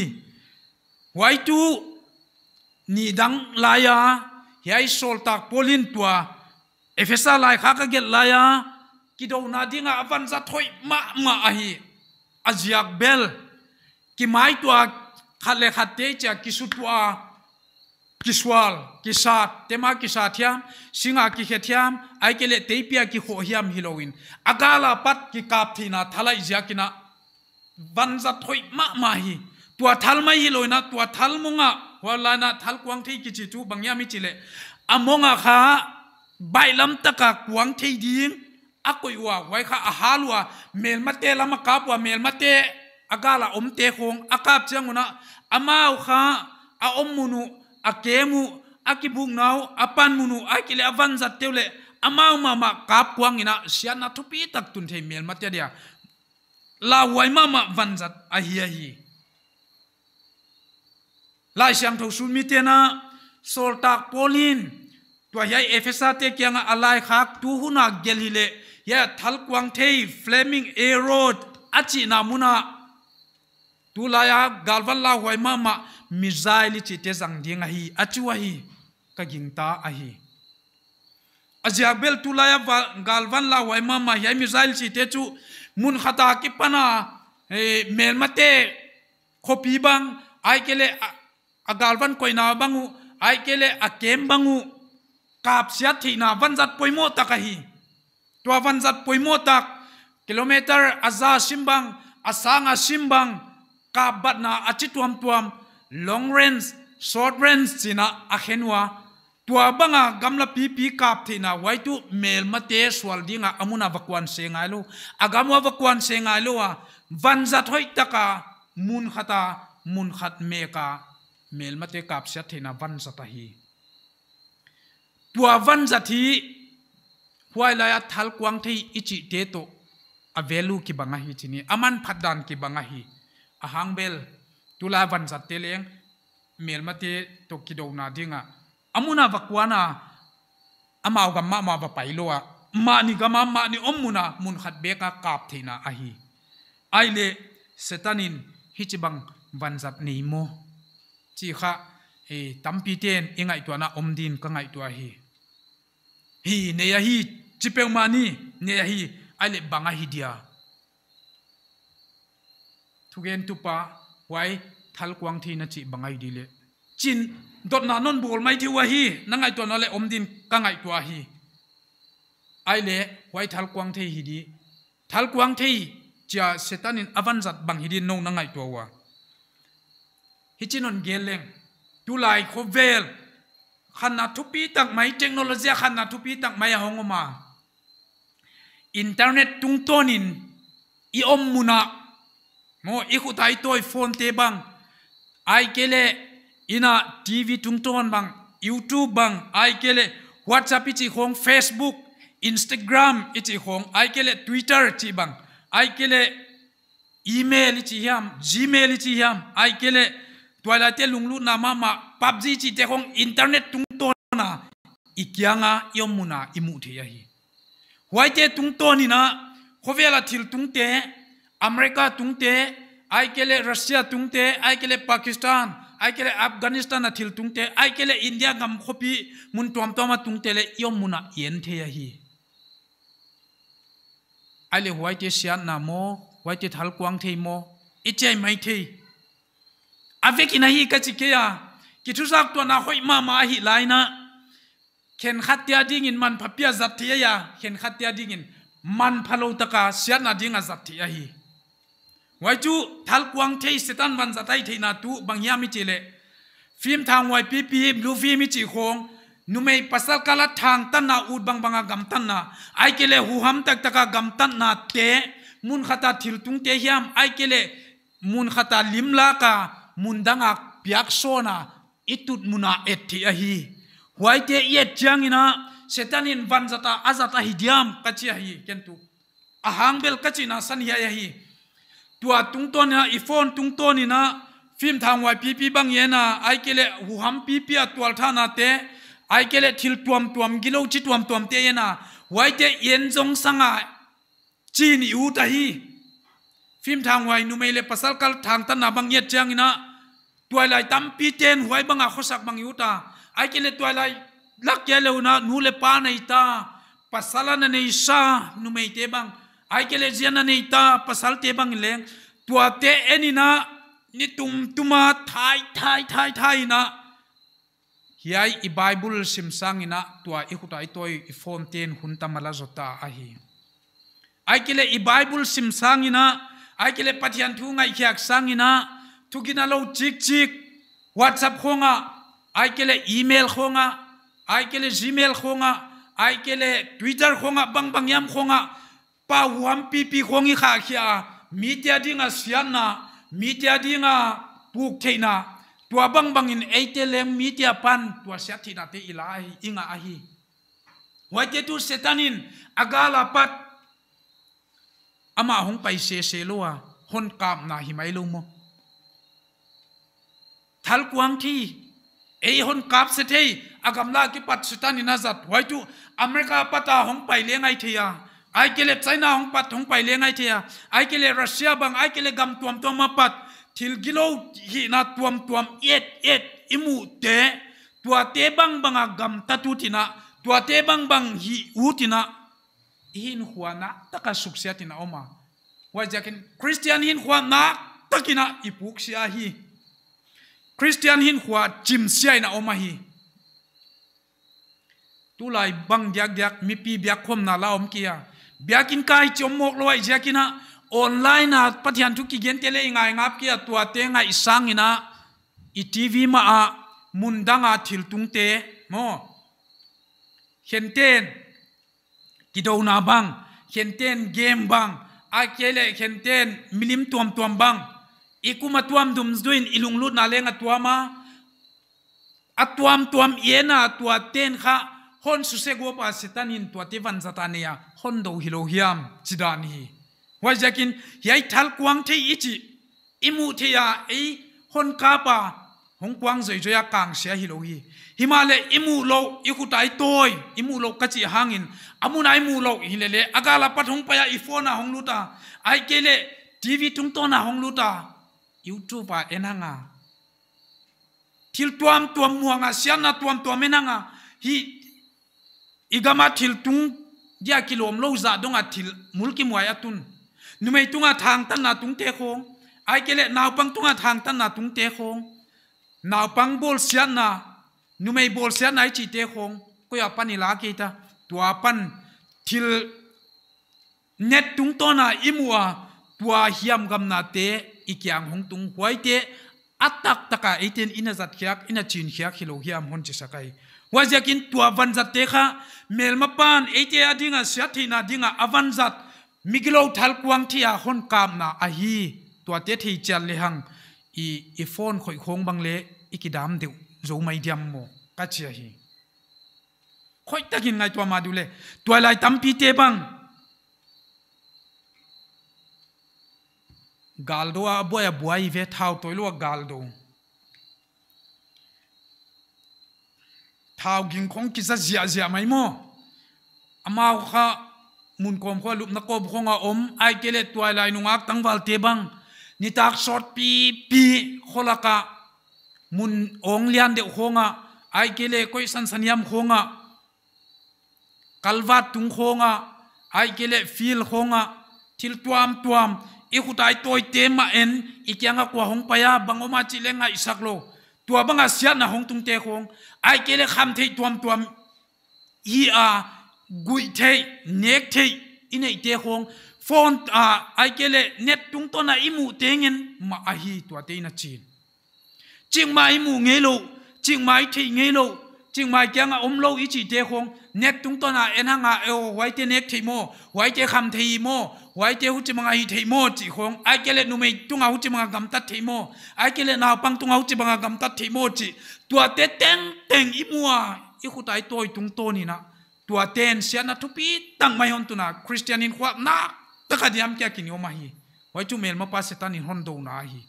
Speaker 5: wai tu ni dang laya yai sol tak polin tua efesa lai kha ka get laya kido na dinga avan za thoi ma ma ahi aziak bel ki mai tua kha le kha te cha ki su tua ki swal ki sa te ma ki sa thia singa ki khe thia ai ke le te pia ki kho hiam hilowin akala pat ki kap thi na thalai zia ki na van za thoi ma ma hi tua thal mai hi loina tua thal mu nga na thal kwang thi ki chi tu bangya mi chile among amonga kha bailam taka kwang thei ding akoi wa wai kha ahalwa mel mate lama kapwa mel mate agala omte khong akap changuna amau kha a om mu a ommunu akemu akibung nau apan munu akile avan zat teule amau mama kap kwang ina sian na thupi tak tun thei mel mate dia la wai mama van zat a hi a hi lai siang thâu sun mi na, sol tak polin tua yai efesa te kyang alai khak tu huna gelile ya thal kwang thei flaming arrow achi na muna tu la ya galwal la hoi ma ma mizaili chi te zang ding hi achwa hi ka gingta a hi ajiabel tu la ya galwan la hoi ma ma ya mizail chi te chu mun khata ki pana eh, mel mate khopi bang ai kele agalvan koina bangu ai kele akem bangu kap siat thina vanzat poimo takahi tua vanzat poimo ta kilometer aza à simbang asanga à simbang kap à batna achi tuam tuam long range short range china akhenwa tua banga gamla pi pi kap thina waitu mel mate swal dinga amuna vakwan sengai lo agamwa vakwan sengai lo wa vanzat hoi taka mun khata mun khat meka mel ma te kap siat thena van sa ta hi tua van za thi huai la ya thal kwang thei ichi te to a value ki banga hi chini aman phadan ki banga hi a hang bel tula van za te leng mel ma te to ki do na dinga amuna vakwana amau ga ma ma ba pailo a ma ni ga ma ma ni omuna mun khat be ka kap thina a hi aile setanin hichibang vanzat neimo จีข้าเฮ้ตัมปีเตนเองไงตัวน่ะอมดินก็ไงตัวฮีฮีเนียฮีจิเปงมานี่เนียฮีอะไรบังอะฮีเดียทุกเย็นตุปาไว้ทัลกวางทีนั่นจีบังอ่ะดีเลยจินดดนานนบอลไม่ที่วะฮีนั่งไงตัวน่นเลอมดินก็ไงตัวฮีไอเล่ไว้ทัลกวางทีฮีดีทัลกวางทีจะเสตันินอวันจัดบังฮีดีนงนั่งไงตัววะฮิจินนเกลเลงตุไลโคเวลขนาดทุปีตักไม่เทคโนโลยีขนาดทุปีตักไม่หงมาอินเทอร์เน็ตตุงต้นินอีอมมุนาโมอีขุตัยตัวฟอนเตบังไอเกเลอินาทีวีตุงต้นบังยูทูบบังไอเกเลวอทสัพอิจิของเฟซบุ๊กอินสตาแกรมอิจิของไอเกเลทวิตเตอร์จีบังไอเกเลอีเมลอิจิยามจีเมลอิจิยามไอเกเลตัวลายเตลุงลุนามามาพับจีจีเตของอินเทอร์เน็ตตุงโตนะอีกยังอ่ะยอมมุนาอิมุเทียฮีหัวเตตุงโตนี่นะขวเวลาทิลตุงเตอเมริกาตุงเตไอเกเลรัสเซียตุงเตไอเกเลปากีสถานไอเกเลอัฟกานิสถานทิลตุงเตไอเกเลอินเดียกัมขบีมุนตอมตอมาตุงเตเลยอมมุนาเย็นเทียฮีไอเลหัวเตเสียนนาโมหัวเตทัลกวางเทโมอิเจไม่เที avec ina hi ka chikeya ki thu sak to na hoi ma ma hi laina khen khatia ding in man phapia zat thia ya khen khatia ding in man phalo taka siana ding a zat thia hi wai chu thal kwang thei setan wan zatai theina tu bangya mi chile phim thang wai pi pi lu fi mi chi khong nu mei pasal kala thang tan na ut bang banga gam tan na ai kele hu ham tak taka gam tan na te mun khata thil tung te hiam ai kele mun khata lim la ka mundangak piak sona itut muna ethi ahi huaite yet changina setanin vanjata azata hidiam kachia hi kentu ahang bel na san hi ahi, tua tung tungton na ifon tungton na film thang wai pi pi bang yena ai kele hu ham pi pi atwal thana te ai thil tuam tuam gilo chi tuam tuam te yena wai te yen jong sanga chi u ta hi phim thang hoài nu mei le pasal kal thang ta na bang yet chang ina tuai lai tam pi ten hoài bang a khosak bang yuta ai ke le tuai lai lak ye le una nu le pa nei ta pasala na nei sa nu mei te bang ai ke le jian na nei ta pasal te bang le tua te enina ni tum tuma thai thai thai thai na hiai i bible sim sang ina tua i hutai toi i form ten hunta mala zota a hi ai kile i bible sim sang ina ไอ้กิเลสปฏิยันทุงไอ้ขยักสังินะทุกินาโลจิกจิกวอทสับคงอ่ะไอ้กิเลสอีเมลคงอ่ะไอ้กิเลสจีเมลคงอ่ะไอ้กิเลสทวิตเตอร์คงอ่ะบังบังยำคงอ่ะป้าหัวปีปีคงอีขาขี้อ่ะมีเจ้าดิ่งอ่ะเสียนนะมีเจ้าดิ่งอ่ะปุกเทนะตัวบังบังอินไอ้เจ้าเลมมีเจ้าปันตัวเสียทีนาเตอีลาอิงอ่ะอ่ะฮีไว้เจ้าตัวเซตานิน agala pat ama hong pai se se loa hon kap na hi mai lo mo thal kuang thi ei hon kap se thei la ki pat sutani na zat wai tu america pata hong pai le ngai thia ai kele china hong pat hong pai le ngai thia ai kele russia bang ai kele gam tuam tuam ma pat thil gilo hi na tuam tuam et et imu te tua te bang banga gam tatu tina tua te bang bang hi u tina hin na taka suksiatina oma wajakin christian hin huana takina ipuksia hi christian hin hua sia ina oma hi tulai bang diak diak mi pi biak khom na la om kia biakin kai chom mok loi jakina online na pathian thu ki gen tele ngai ngap kia tua te nga isang ina i tv ma a mundanga thil tung te mo henten กิดเอาหน้าบังเข็นเต้นเกมบังอาเคเลเข็นเต้นมิลิมตัวมตัวบังอีกุมาตัวมดุมสุนอิลุงลุดนาเลงตัวมาอตัวมตัวมเอ็นาตัวเต้นค่ะคนสุเสกวปัสสตานินตัวเทวันสตานียคนดูฮิโลฮิมจิดานีว่าจะกินยายทัลกวางเทอีจิอิมูเทียไอคนกาปาหงกวางใจจอยกางเสียฮิโลฮิฮิมาเลอิมูโลอิคุตายตัวอิมูโลกจิฮังอิน amun ai mu lo hi le le aga la pathong pa iPhone ifona hong luta ai ke le tv tung to na hong luta youtube pa enanga til tuam tuam muanga siana tuam tuam enanga hi igama til tung dia kilom lo za donga til mulki muai atun numei tunga thang tan na tung te khong ai ke le naw pang tunga thang tan na tung te khong naw pang bol siana numei bol siana ai chi te khong ko ya pani la ke ta tua pan thil net tung to na imua tua hiam gam na te ikyang hong tung huai te atak taka iten ina zat khiak ina chin khiak hilo hiam hon chi sakai wajakin tua van zat te kha mel ma pan ite adinga syathina dinga avan zat migilo thal kuang thia hon kam na a hi tua te thei chal le hang i i phone khoi khong bang le ikidam deu zo mai diam mo ka chi hi khoi takin ngai tua ma du le tua lai tam pi te bang gal do a boya boya ve thau toi lo gal do thau ging khong ki sa zia zia mai mo ama kha mun kom kho lup na ko khong a om ai kele tua lai nu ngak tang wal te bang ni tak short pi pi kholaka mun ong lian de khonga ai kele koi san san yam khonga kalvat tung khonga ai kele feel khonga thil tuam tuam i khutai toy tema en ikyanga kwa hong paya bangoma chilenga isaklo tua banga sia na hong tung te khong ai kele kham thei tuam tuam i a gui thei nek thei ine te khong phone a ai kele net tung to na imu tengen ma a hi tua te na chin ching mai mu nge lo ching mai thei nge lo จึงหมายแกียงอมโลอิจิเตคงเน็ตตุงต้นอ่ะเอ็นหงาเอวไว้เตเน็ตทีโมไว้เตคำทีโมไว้เตหุจิมังไอทีโมจิคงไอเกเลนุเมตุงเอาจิมังกัมตัดทีโมไอเกเลนาวปังตุงเอาจิมังกัมตัดทีโมจิตัวเตเต็งเต็งอิมัวอิขุตายตัวตุงโตนี่นะตัวเต็นเสียนะทุปีตั้งไม่ฮอนตุนะคริสเตียนอินควาบนักตะกัดยามแกกินโยมาฮีไว้จูเมลมาปัสเตันินฮอนโดนาฮี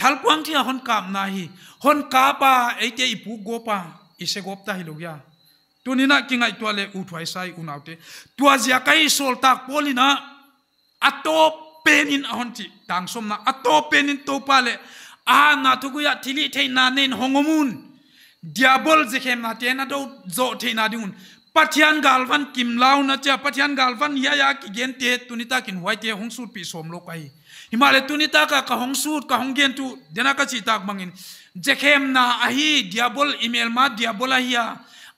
Speaker 5: ทัลกวางที่ฮอนกาบนาฮีฮอนกาปาไอเจอิปูโกปา ise gop ta hilog ya tunina kingai tole uthwai sai unaute tua zia kai sol tak polina ato penin ahonti tangsom na ato penin to pale a na thuguya thili thein na nen hongomun diabol jekhem na tena do zo thein na dingun pathian galwan kimlau na cha pathian galwan ya ya ki gen te tunita kin waite hongsur pi som lokai himale tunita ka ka hongsur ka honggen tu dena ka chi tak mangin na जेखेम ना अहि दियाबोल इमेल मा दियाबोल हिया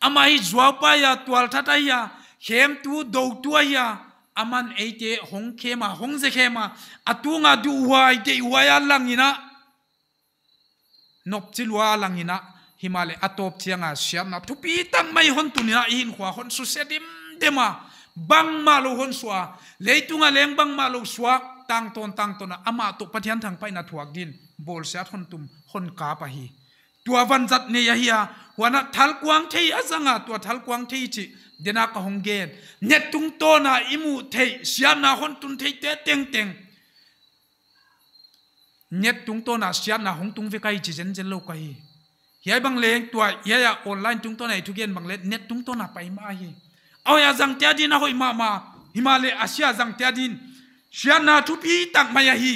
Speaker 5: अमाहि जुआपा या तुआल थाता हिया tu तु tu हिया aman eite hong khema hong je khema atunga du uwa ite uwa ya langina nop chilwa langina himale atop chianga siam na thupi tang mai hon tunina in khwa hon su sedim dema bang ma lo hon swa leitunga leng bang ma lo swa tang ton tang tona ama to pathian thang pai na thuak din bol sat hon tum คนกาปะฮีตัววันจัดเนี่ยเฮียวันนั้นทัลกวางเทียสังะตัวทัลกวางเทียจีเดนักหงเกนเนี่ยตุงโตนาอิมูเทียสยานาคนตุนเทียเตเต็งเต็งเนี่ยตุงโตนาสยานาหงตุงวิกายจีเจนเจนโลกายเฮียบังเลงตัวเฮียออนไลน์ตุงโตนาทุกเย็นบังเลเนี่ยตุงโตนาไปมาเฮเอาอย่าจังเตียดินเอาหิมามาฮิมาเลอาเซียจังเตียดินสยนาทุพีตักมายาฮี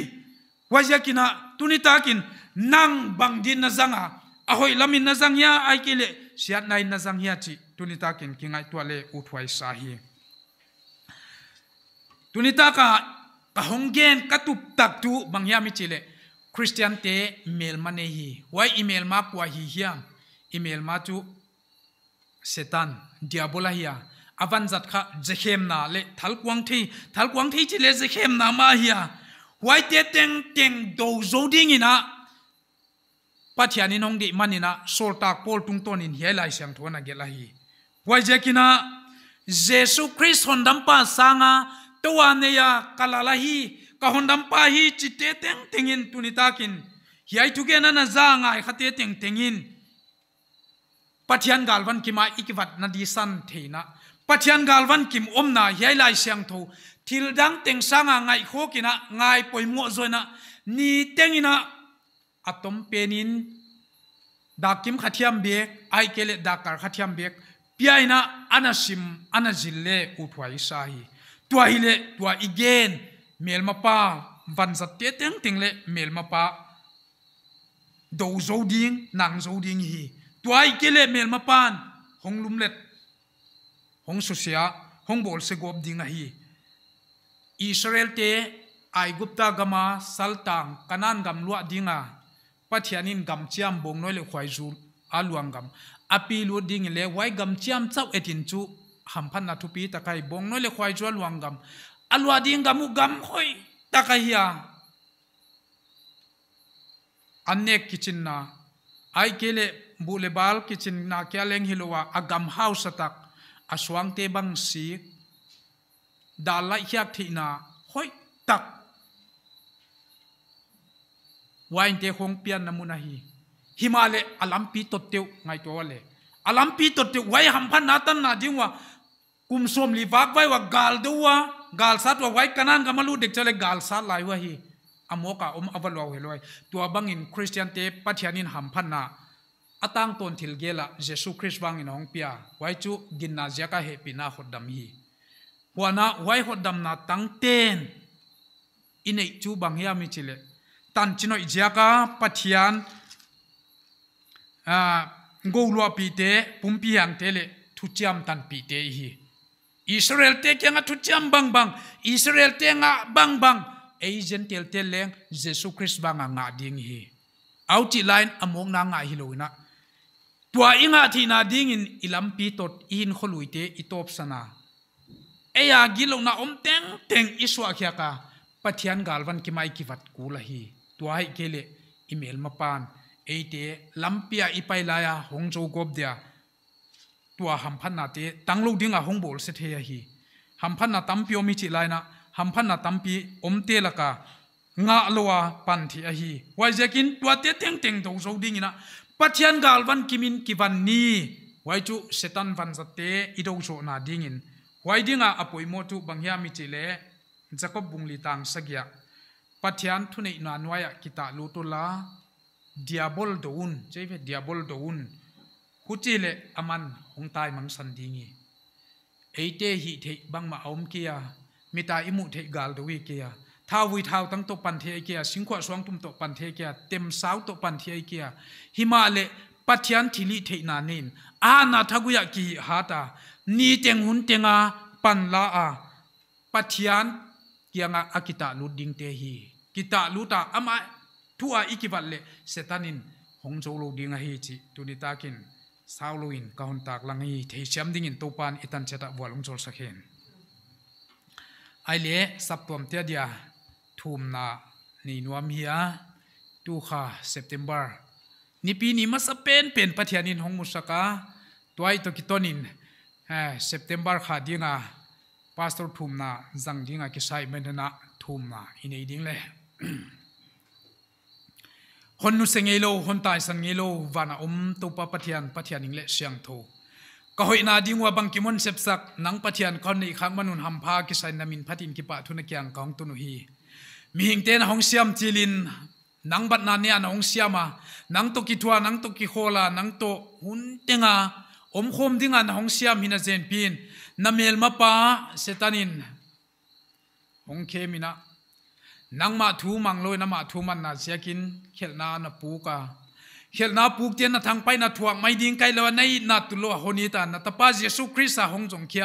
Speaker 5: ว่าจะกินะตุนิตากิน nang bang din na zanga ahoi lamin na zang ya ai kile siat nai na zang ya chi tunita kin kingai tuale uthwai sahi tunita ka kahonggen katup tak tu bangya mi chile christian te mail mane hi wai email ma kwa hi hiam email ma tu setan diabola hiya avan zat kha jekhem na le thal kwang thi thal kwang thi chile jekhem na ma hiya why te teng teng do zo ding ina pathianin hong di manina sol tak pol tung ton in helai siang thona gela hi wai jekina jesu christ hondam pa sanga towa ne ya kalala hi ka hondam pa hi chite teng tengin tunitakin hiai thuke na na za nga khate teng tengin pathian galwan kima ikiwat na di san theina pathian galwan kim omna hiai lai siang tho thil dang teng sanga ngai khokina ngai poimo zoina ni tengina atom penin dakim khatiam bek ai kele dakar khatiam bek piaina anasim anajille uthwai sahi tua hile tua igen mel mapa van zat te teng teng le do zo ding nang zo ding hi tua ikele mel mapan hong lum let hong susia hong bol se gop ding hi israel te ai gupta gama saltang kanan gam lua dinga pathianin gam chiam bong noi le khwai zu aluang gam api lu ding le wai gam chiam chau etin chu ham phan na thupi takai bong noi le khwai zu aluang gam alwa ding gamu gam hoi takai hiya, anek kitchen na ai kele bule bal kitchen na kya leng hilowa agam house atak aswang te bang si dalai hiak thina hoi tak wain te hong pian na hi himale alampi totteu ngai to wale alampi totteu wai hamphan natan na dingwa kum som li vak vai wa gal wa gal sat wa wai kanan kamalu dek chale gal sat lai wa hi amoka om avalwa heloi tua in christian te pathianin hamphan na atang ton thil gela jesu christ bang in hong pia wai chu ginna jaka he pina khodam hi wana wai khodam na tang ten inei chu bang hi ami chile tan chino ijiaka pathian a ah, go lo pi te pumpi yang te le thu chiam tan pi te hi Israel te kenga thu chiam bang bang Israel te nga bang bang Asian tel tel leng Jesus Christ bang nga ding hi au chi line among na nga hi loina tua inga thi na ding in ilam pi tot in kholui te itop sana eya gilo na om teng teng iswa khya ka pathian galwan ki mai ki vat ku la ตัวให้เกลี่อิเมลมาปานเอเตลัมเปียอีไปลายาหงโจกบเดียตัวหำพันนาเตตั้งลูกดิ้งอะหงบอลเสถียฮีหำพันนาตั้มพิโอมิจิไลนะหำพันนาตั้มปีอมเตละกางาลัวปันทีอฮีวายเจกินตัวเตเต็งเต็งตรงโจดิ้งนะปัจจัยกาลวันกิมินกิวันนี้วายจุเซตันวันสเตอีดงโจนาดิ้งินวายดิ้งอะอปวยโมจุบางยามิจิเลจักบบุงลีตังสักยา pathian thu nei na noya kita lu tu la diabol doun chei ve diabol doun huchi le aman hung tai mang san dingi eite hi the bang ma om kia mita imu the gal do wi kia thao vui thao tang to pan thế kia sinh khỏa xoang tum to pan thế kia tem sau to pan thế kia hima le pathian thili thei na nin a na thaguya ki hata ni teng hun tenga pan la a pathian kianga akita lu ding te hi กิตาลูตาอมาทัวอิกิวัลเลยเสตานินหงโจลูดิงหิจิตุนิตากินซาลูอินกาหนตากลังหิเทียมดิ่งินตูปานอิตันเชตะวัลงโจลสักเห็นไอเล่สับตัวมเทียดยาทูมนาหนีนวมเฮียตูคาเซปติมบาร์นี่ปีนี้มาสเปนเป็นปัทยานินหงมุสกาตัวไอตุกิตอนินเฮ้เซปติมบาร์ขาดิ่งาพาสตร์ทูมนาจังดิ่งากิไซเมนนาทูมนาอินเอดิ่งเล่คนนุสเงโลคนตายสังเงโลวานาอมตุปปะเทียนปะเทียนอิงเลเสียงโทก็หอยนาดิงว่าบางกิมอนเซบสักนังปะเทียนคนในครั้งมนุนหำพากิสัยนามินพัดินกิปะทุนเกียงของตุนุฮีมีหิงเตนหงเสียมจีลินนังบัดนานเนี่ยนหงเสียมานังตุกิทัวนังตุกิโคลานังตุหุนเตงาอมคมดิงานหงเสียมหินาเจนพินนาเมลมาปาเซตันินหงเคมินานังมาทูมังลอยนมาทูมันนาเสียกินเขลนานาปูกาเขลนาปูกเตีนนาทางไปนาทวงไม่ดิงไกลเลยในนาตุลลฮนิตานาตาปาเยซูคริสต์หงจงเคีย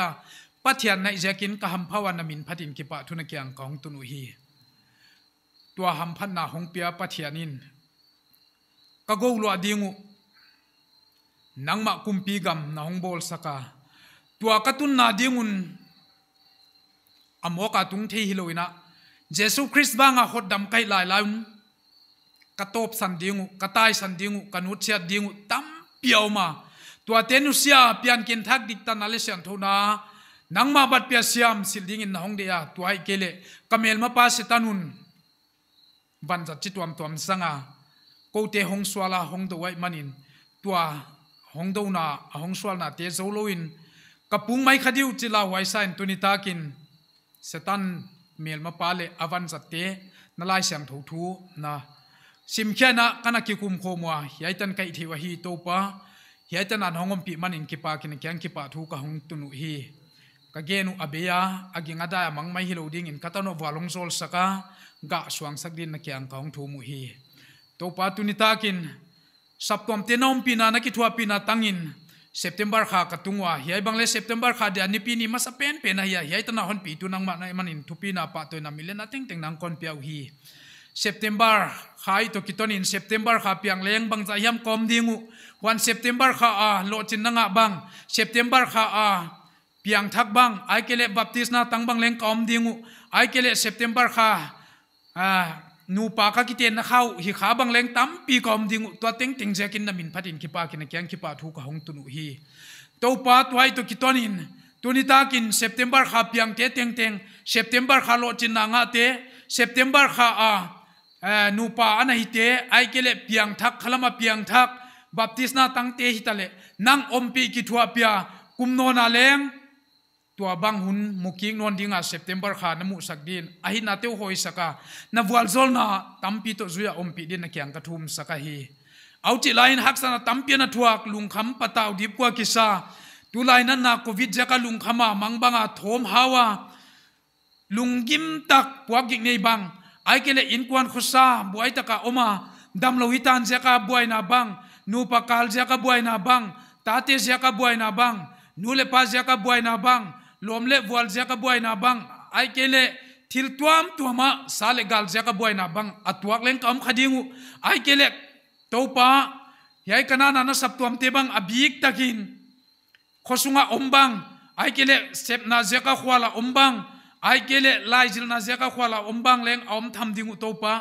Speaker 5: ปัทยานในเสียกินกะหัมพาวันมินพัดินกิปะทุนเกียงของตุนุฮีตัวหัมพันนาหงเปียปัทยานินกโกูลัวดิงุนังมาคุมปีกัมนาหงบอลสกาตัวกตุนนาดิงุนอโมกาตุงเทฮิโลวินะ Jesu Christ banga hot dam kai lai laum katop san dingu katai san dingu kanut sia dingu tam piao ma tua tenu sia pian kin thak dik ta nale sian thona nang ma bat pia siam sil ding in hong dia ai kele kamel ma pa tanun. ban jat chi tuam tuam sanga ko te hong swala hong do wai manin tua hong do na hong swal na te zo loin kapung mai khadiu chila wai sain tunita kin setan mel ma pale avan zat te na lai siam tho thu na sim khia na kana ki kum kho mo hi tan kai thi wa hi to pa hi tan an hongom pi man in ki pa kin kyang ki pa thu ka hung tu nu hi ka ge nu abeya aginga da mang mai hi lo ding in katano walong sol saka ga swang sak din na kyang ka hung thu mu hi to pa tu ni kin sap tom te nom pi na na ki thua pi na tangin September kha ka tungwa hi ai bangle September kha de anipi ni masa pen pen hi hi ta na hon pi tu nang ma na man in thupi na pa to na mile na teng teng nang kon piau hi September khai to kiton in September kha piang leng bang za yam kom dingu wan September kha a lo chin nanga bang September kha a piang thak bang ai kele baptist na tang bang leng kom dingu ai kele September kha a นูปากกิเตนนะเขาฮิขาบังแรงตั้มปีกอมดิงตัวเต็งเต็งแจกินน้ำมินพัดอินขีปากินแกงขีปาทุกหงตุนุฮีตัวปาตัวไอตัวกิตอนินตัวนิตากินเซปเทมบาร์ขาเปียงเตเต็งเต็งเซปเทมบาร์ขาโลจินนางาเตเซปเทมบาร์ขาอ่านูปาอันหิเตไอเกลเปียงทักขลมาเปียงทักบัพติสนาตั้งเตหิตาเลนังอมปีกิทัวเปียกุมโนนาเลงตัวบางหุ่นมุกิงนวลดิ่งอ่ะเซปเทมเบอร์ขาดน้ำมูสักดินอาหินาเตวหอยสักกะนวลโซนาตัมปีตุจุยอมปีดินนักแข่งกระทุมสักกะฮีเอาจิไลน์ฮักสันตัมปีนัทวักลุงคำปะตาวดิบกว่ากิซาตุไลน์นั้นนักโควิดจะกะลุงคำอ่ะมังบังอ่ะทอมฮาวะลุงกิมตักกว่ากิเนบังไอเกลี่ยอินควันขุซาบุไอตะกะโอมาดัมโลหิตันจะกะบุไอนาบังนูปะคาลจะกะบุไอนาบังตาเตจะกะบุไอนาบังนูเลปาจะกะบุไอนาบัง lomle wal zeka buai na bang ai kele til tuam tuama sale gal zeka buai na bang atuak leng kam khadingu ai kele topa yai kana na na sap tuam te bang abik takin khosunga ombang ai kele sep na zeka khwala ombang ai kele lai zil na zeka khwala ombang leng om tham dingu topa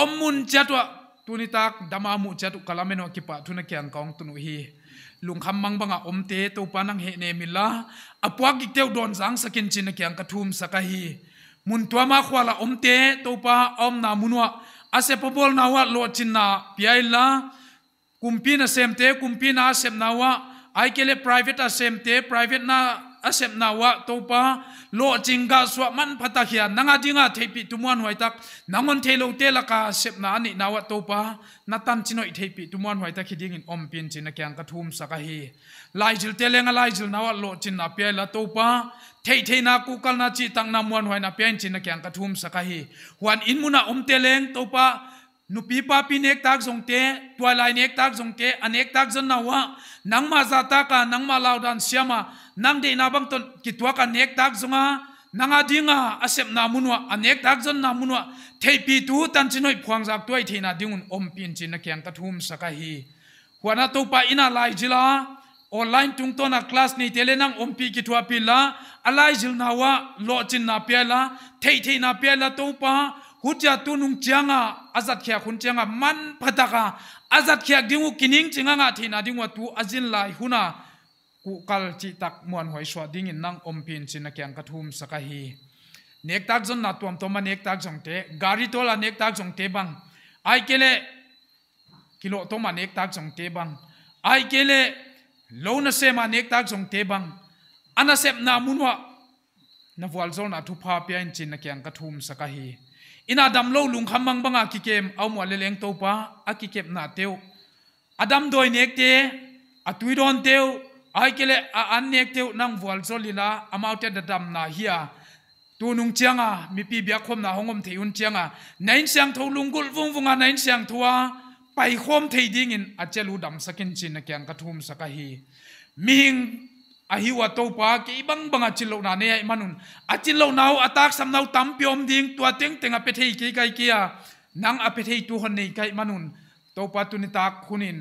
Speaker 5: om mun chatwa tunitak damamu chatu kalameno kipa tuna kyang kong tunu hi omte to panang he ne mila apuak iteu don sang sakin chin kyang kathum sakahi mun tuama khwala omte topa om na munwa ase pobol na wa lo chin na piaila kumpi na semte kumpi na sem na wa ai kele private a semte private na asem na wa topa lo chinga swa man phata khia nanga dinga thepi tumwan hoi tak nangon thelo te laka sep na ani na wa topa na tam chinoi thepi tumwan hoi tak hiding in om pin china kyang ka thum saka hi lai jil te lenga lai jil nawa lo chin na pia la topa thei thei na ku kal na chi tang na muan hoi na pia chin na kyang ka thum saka hi huan in muna om um te leng topa nupi pa pi nek tak zong te twalai nek tak zong te anek tak zon na wa nang ma za ta ka nang ma lau dan siama nang de na bang ton ki twa ka nek tak zonga nanga dinga asep na munwa anek tak zon na munwa thei pi tu tan chin hoi phuang jak tuai thei na dingun om pin chin na kyang ka thum saka hi huana topa ina lai jila online tung tona class ni tele nang ompi ki thua pi la alai jil na wa lo chin na pe la thei thei na pe la tong pa hutya tunung changa azat khya khun changa man phataka azat khya dingu kining chinga nga thina dingwa tu azin lai huna ku kal chi tak mon hoi swa ding in nang ompi chin na kyang ka thum saka hi nek tak jon na tuam to ma nek tak jong te gari tola nek tak jong te bang ai kele kilo to ma nek tak jong te bang ai kele thersin all the problems that we have come through, waking up just like that, now the other side has gone in reality 마지막 naka tahthu uhum sakahi! 今天同 hedam đ 青 housing on the way back home- verifying arh archipano- hardship we have experienced. They started inviting getting in andclocking in people to listen. am v i e l i t i m m h n a s n g t h a s i n h u ไปคมเทดิ่งินอาจจะรู้ดำสักินจินแกงกระทุมสักฮีมิงอาฮิวะตัวปากีบังบังอาจิลโลนาเนี่ยมันุนอาจิลโลนาวอาตากสำนาวตั้มพิอมดิ่งตัวเต็งเต็งอาเปเทกีไกเกียนังอาเปเทตัวคนนี้ไกมันุนตัวปาตุนิตาคุนิน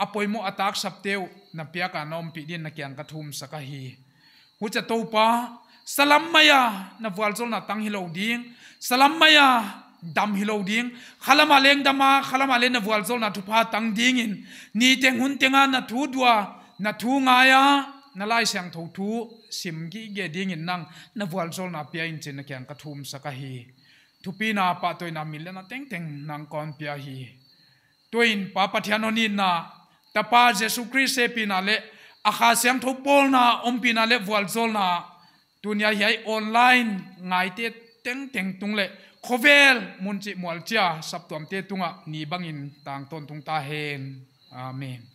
Speaker 5: อปอยโมอาตากสับเตวนับเปียกานอมปีดินนักแกงกระทุมสักฮีหัวจะตัวปาสลัมมายานับวัลโซลนับตั้งฮิโลดิ่งสลัมมายา dam hilo ding khalam aleng dama khalam ale na wal zol na tu pa tang ding in ni teng hun tenga na thu dua na thu nga ya na lai sang tho thu sim gi ge ding in nang na wal zol na pia in chen kyang ka thum saka hi tu pi na pa toy na mil na teng teng nang kon pia hi to in pa pa thiano ni na ta pa jesu christ se pi na le a kha sang tho pol na om pi na le wal zol na dunia hi online ngai te teng teng tung le Kovel munchi mualcha saptuam te tunga
Speaker 2: ni bangin tang ton tung amen